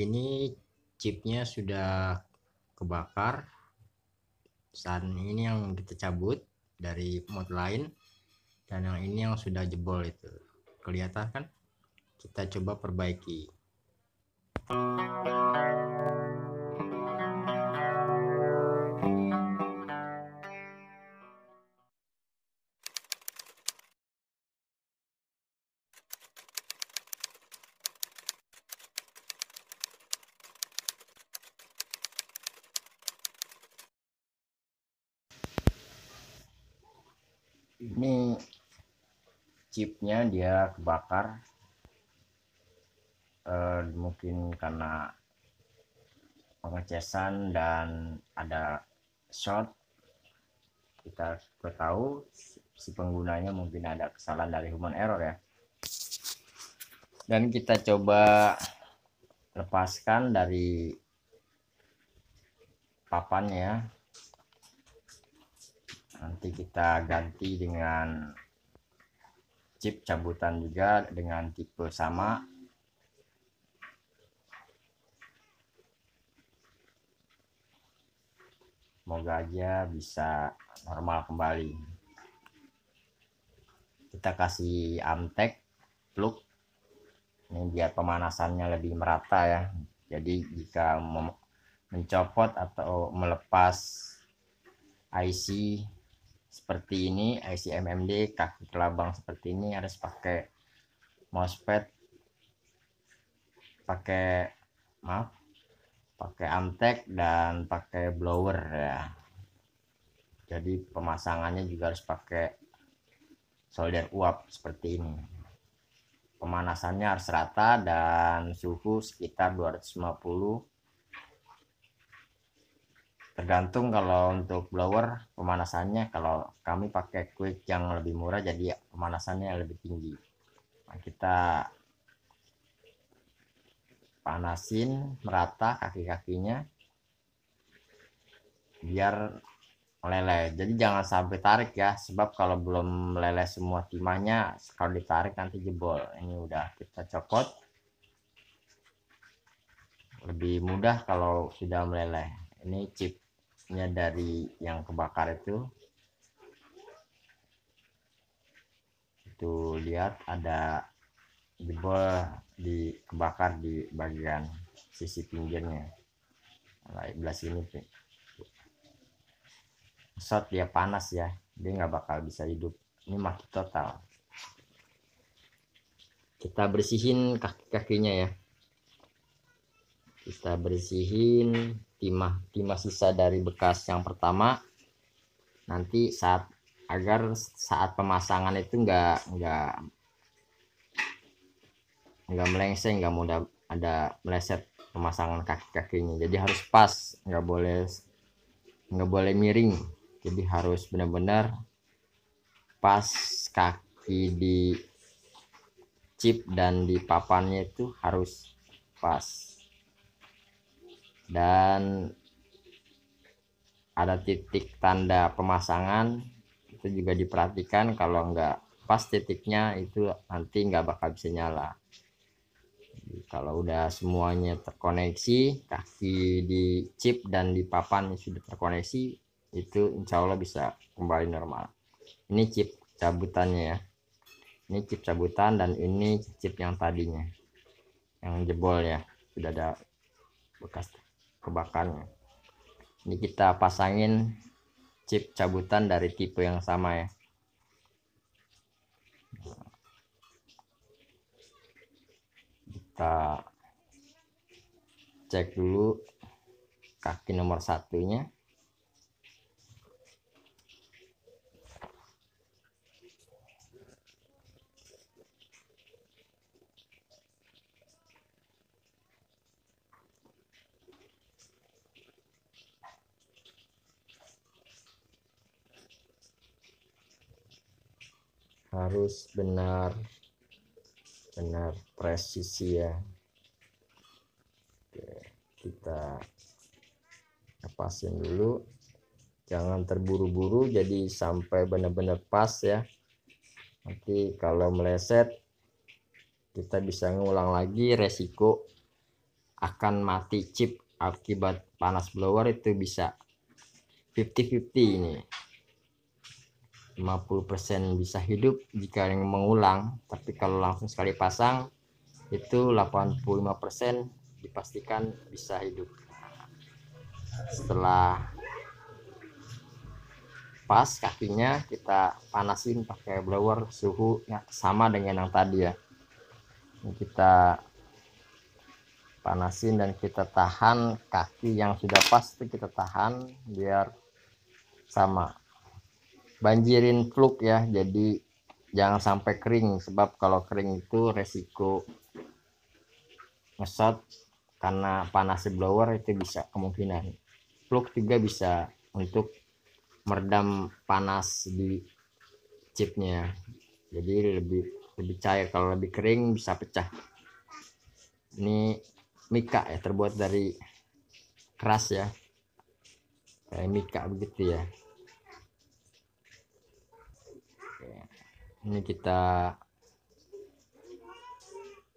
ini chipnya sudah kebakar saat ini yang kita cabut dari mod lain dan yang ini yang sudah jebol itu kelihatan kan kita coba perbaiki ini chipnya dia kebakar eh, mungkin karena pengecasan dan ada short kita sudah tahu si penggunanya mungkin ada kesalahan dari human error ya dan kita coba lepaskan dari papannya ya nanti kita ganti dengan chip cabutan juga dengan tipe sama semoga aja bisa normal kembali kita kasih amtek plug ini biar pemanasannya lebih merata ya jadi jika mencopot atau melepas IC seperti ini IC MMD kaki kelabang seperti ini harus pakai MOSFET, pakai maaf pakai antek dan pakai blower ya jadi pemasangannya juga harus pakai solder uap seperti ini pemanasannya harus rata dan suhu sekitar 250 tergantung kalau untuk blower pemanasannya kalau kami pakai quick yang lebih murah jadi pemanasannya lebih tinggi nah, kita panasin merata kaki-kakinya biar meleleh jadi jangan sampai tarik ya sebab kalau belum meleleh semua timahnya kalau ditarik nanti jebol ini udah kita copot lebih mudah kalau sudah meleleh ini chip asapnya dari yang kebakar itu itu lihat ada jebol di kebakar di bagian sisi pinggirnya lain nah, belah sini saat dia panas ya dia nggak bakal bisa hidup ini mati total kita bersihin kaki-kakinya ya kita bersihin timah timah sisa dari bekas yang pertama nanti saat agar saat pemasangan itu enggak enggak enggak melengseng enggak mudah ada meleset pemasangan kaki-kakinya jadi harus pas enggak boleh enggak boleh miring jadi harus benar-benar pas kaki di chip dan di papannya itu harus pas dan ada titik tanda pemasangan itu juga diperhatikan kalau enggak pas titiknya itu nanti enggak bakal bisa nyala Jadi, kalau udah semuanya terkoneksi kaki di chip dan di papan yang sudah terkoneksi itu insya Allah bisa kembali normal ini chip cabutannya ya ini chip cabutan dan ini chip yang tadinya yang jebol ya sudah ada bekas kebakaran. ini kita pasangin chip cabutan dari tipe yang sama ya kita cek dulu kaki nomor satunya harus benar benar presisi ya Oke, kita lepasin dulu jangan terburu-buru jadi sampai benar-benar pas ya nanti kalau meleset kita bisa ngulang lagi resiko akan mati chip akibat panas blower itu bisa 50-50 ini 50% bisa hidup jika yang mengulang, tapi kalau langsung sekali pasang itu 85% dipastikan bisa hidup. Setelah pas kakinya kita panasin pakai blower suhu yang sama dengan yang tadi ya. Ini kita panasin dan kita tahan kaki yang sudah pas kita tahan biar sama banjirin fluk ya jadi jangan sampai kering sebab kalau kering itu resiko ngesot karena panas blower itu bisa kemungkinan fluk juga bisa untuk meredam panas di chipnya jadi lebih lebih cair kalau lebih kering bisa pecah ini mika ya terbuat dari keras ya kayak mika begitu ya ini kita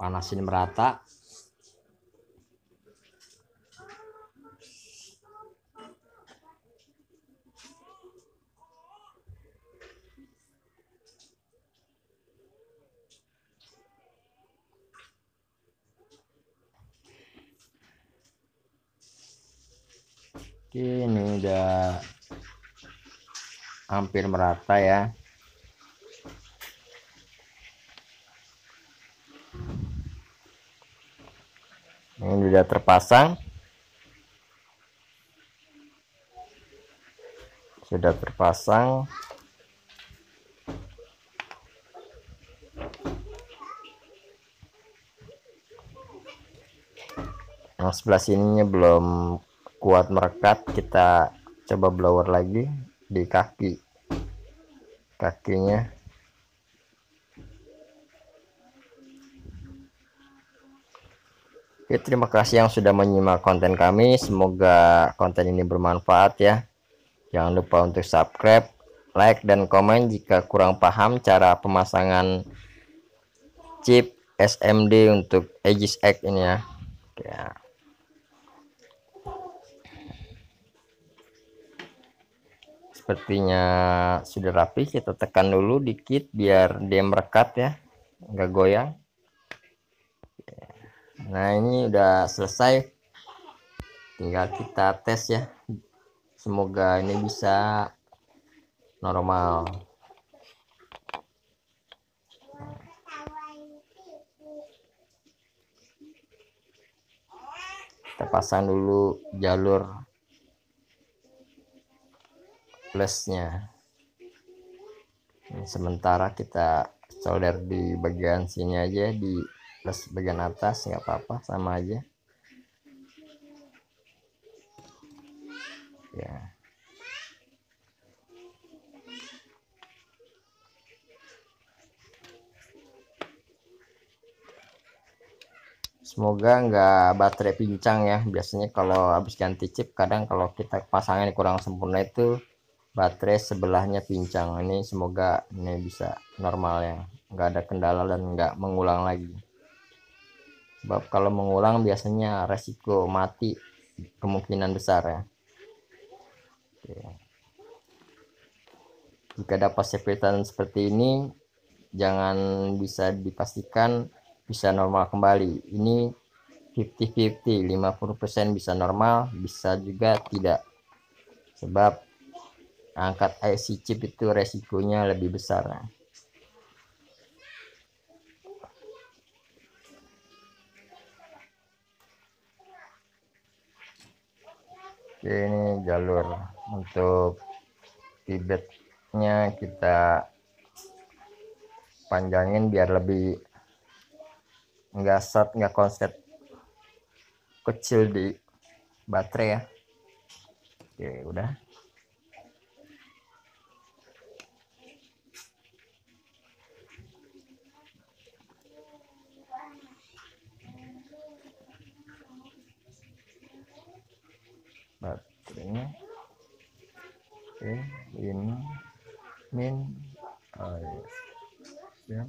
panasin merata Oke, ini udah hampir merata ya. ini sudah terpasang sudah terpasang yang sebelah sininya belum kuat merekat kita coba blower lagi di kaki kakinya Oke, ya, terima kasih yang sudah menyimak konten kami. Semoga konten ini bermanfaat ya. Jangan lupa untuk subscribe, like, dan komen jika kurang paham cara pemasangan chip SMD untuk Aegis X ini ya. ya. Sepertinya sudah rapi, kita tekan dulu dikit biar dia merekat ya, nggak goyang nah ini udah selesai tinggal kita tes ya semoga ini bisa normal kita pasang dulu jalur plusnya sementara kita solder di bagian sini aja di plus bagian atas nggak apa-apa sama aja ya semoga nggak baterai pincang ya biasanya kalau habis ganti chip kadang kalau kita pasangnya kurang sempurna itu baterai sebelahnya pincang ini semoga ini bisa normal ya nggak ada kendala dan nggak mengulang lagi Sebab kalau mengulang biasanya resiko mati kemungkinan besar ya. Oke. Jika dapat sepetan seperti ini, jangan bisa dipastikan bisa normal kembali. Ini 50-50, 50% bisa normal, bisa juga tidak. Sebab angkat IC chip itu resikonya lebih besar. Ya. Oke, ini jalur untuk Tibetnya kita panjangin biar lebih nggak set nggak konsep kecil di baterai ya. Oke, udah. baterainya oke ini min oh, iya. ya.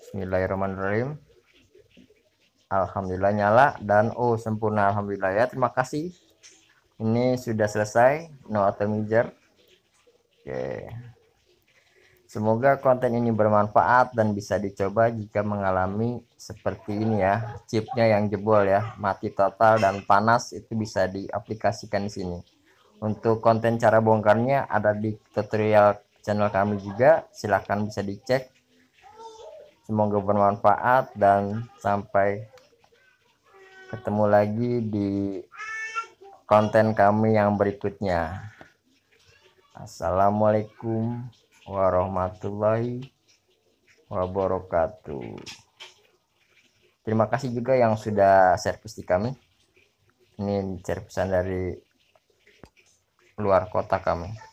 Bismillahirrahmanirrahim Alhamdulillah nyala dan oh sempurna Alhamdulillah ya terima kasih ini sudah selesai no atomizer oke okay. Semoga konten ini bermanfaat dan bisa dicoba jika mengalami seperti ini ya. Chipnya yang jebol ya, mati total dan panas itu bisa diaplikasikan di sini. Untuk konten cara bongkarnya ada di tutorial channel kami juga, silahkan bisa dicek. Semoga bermanfaat dan sampai ketemu lagi di konten kami yang berikutnya. Assalamualaikum warahmatullahi wabarakatuh. Terima kasih juga yang sudah servis di kami. Ini servisan dari luar kota kami.